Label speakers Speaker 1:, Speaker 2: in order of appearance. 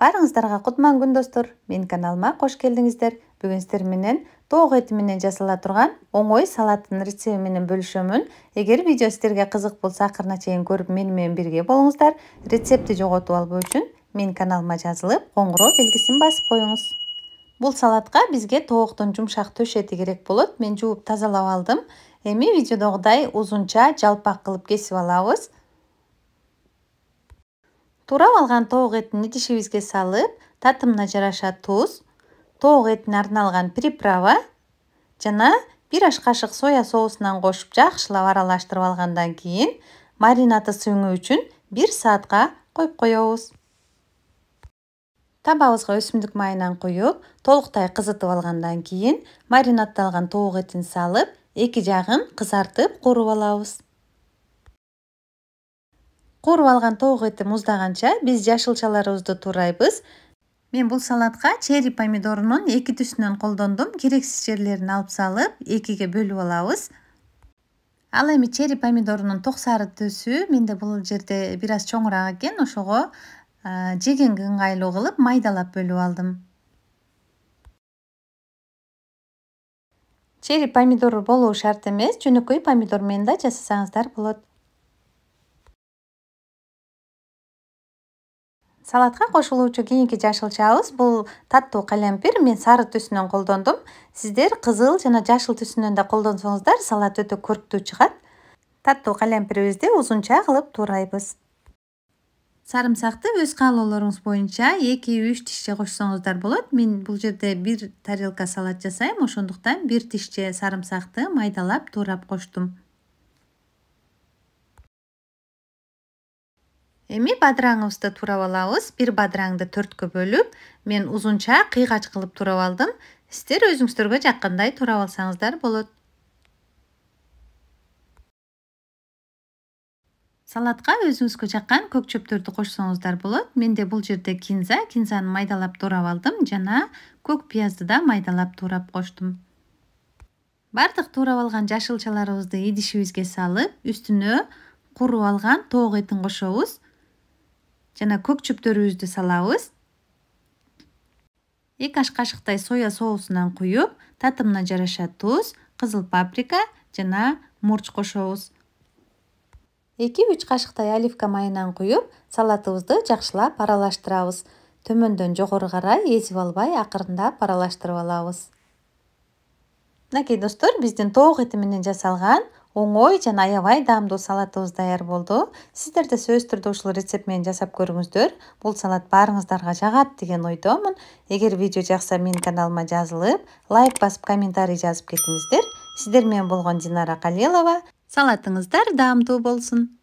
Speaker 1: баарыңыздарга кутман күн достор менин каналыма кош келдиңиздер бүгүн сиздер менен тоок эти менен жасала турган оңой салаттын рецепти менен бөлүшөмүн эгер видео сиздерге кызык болсо акырына чейин көрүп мени менен бирге болуңуздар рецептти жоготуп албоо үчүн менин каналыма жазылып коңгуроо белгисин басып коюңуз бул салатка бизге тооктун жумшак төш эти керек болот мен жууп тазалап алдым эми видеодогудай узунча жалпак кылып кесип алабыз туурап алган тоок этин идишибизге салып татымына жараша туз тоок этине арналган приправа жана бир аш кашык соя соусунан кошуп жакшылап аралаштырып алгандан кийин маринады сүңүү үчүн бир саатка коюп коебуз табабызга өсүмдүк майынан куюп толуктай кызытып алгандан кийин маринатталган тоок этин салып эки жагын кызартып куруп алабыз кууруп алган тоок эти муздаганча биз жашылчаларыбызды туурайбыз мен бул салатка черри помидорунун эки түсүнөн колдондум керексиз жерлерин алып салып экиге бөлүп алабыз ал эми черри помидорунун ток сары түсү менде бул жерде бир аз чоңураак экен ошого жегенге ыңгайлуу кылып майдалап бөлүп алдым черри помидору болуу шарт эмес жөнөкөй помидор менен да жасасаңыздар болот салатка кошулуучу кийинки жашылчабыз бул таттуу калемпир мен сары түсүнөн колдондум сиздер кызыл жана жашыл түсүнөн да колдонсоңуздар салат өтө көрктүү чыгат таттуу калемпирибизди узунча кылып туурайбыз сарымсакты өз каалоолоруңуз боюнча эки үч тишче кошсоңуздар болот мен бул жерде бир тарелка салат жасайм ошондуктан бир тишче сарымсакты майдалап туурап коштум эми бадыраңыбызды турап алабыз бир бадыраңды төрткө бөлүп мен узунча кыйгач кылып турап алдым сиздер өзүңүздөргө жаккандай турап алсаңыздар болот салатка өзүңүзгө жаккан көк чөптөрдү кошсоңуздар болот менде бул жерде кинза кинзаны майдалап туурап алдым жана көк пиязды да майдалап туурап коштум баардык туурап алган жашылчаларыбызды идишибизге салып үстүнө куруп алган тоок этин кошобуз жана көк чөптөрүбүздү салабыз эки аш кашыктай соя соусунан куюп татымына жараша туз кызыл паприка жана мурч кошобуз эки үч кашыктай оливка майынан куюп салатыбызды жакшылап аралаштырабыз төмөндөн жогору карай эзип албай акырындап аралаштырып алабыз мынакей достор биздин тоок эти менен жасалган оңой жана аябай даамдуу салатыбыз даяр болду сиздер да сөзсүз түрдө ушул рецепт менен жасап көрүңүздөр бул салат баарыңыздарга жагат деген ойдомун эгер видео жакса менин каналыма жазылып лайк басып комментарий жазып кетиңиздер сиздер менен болгон динара калилова салатыңыздар даамдуу болсун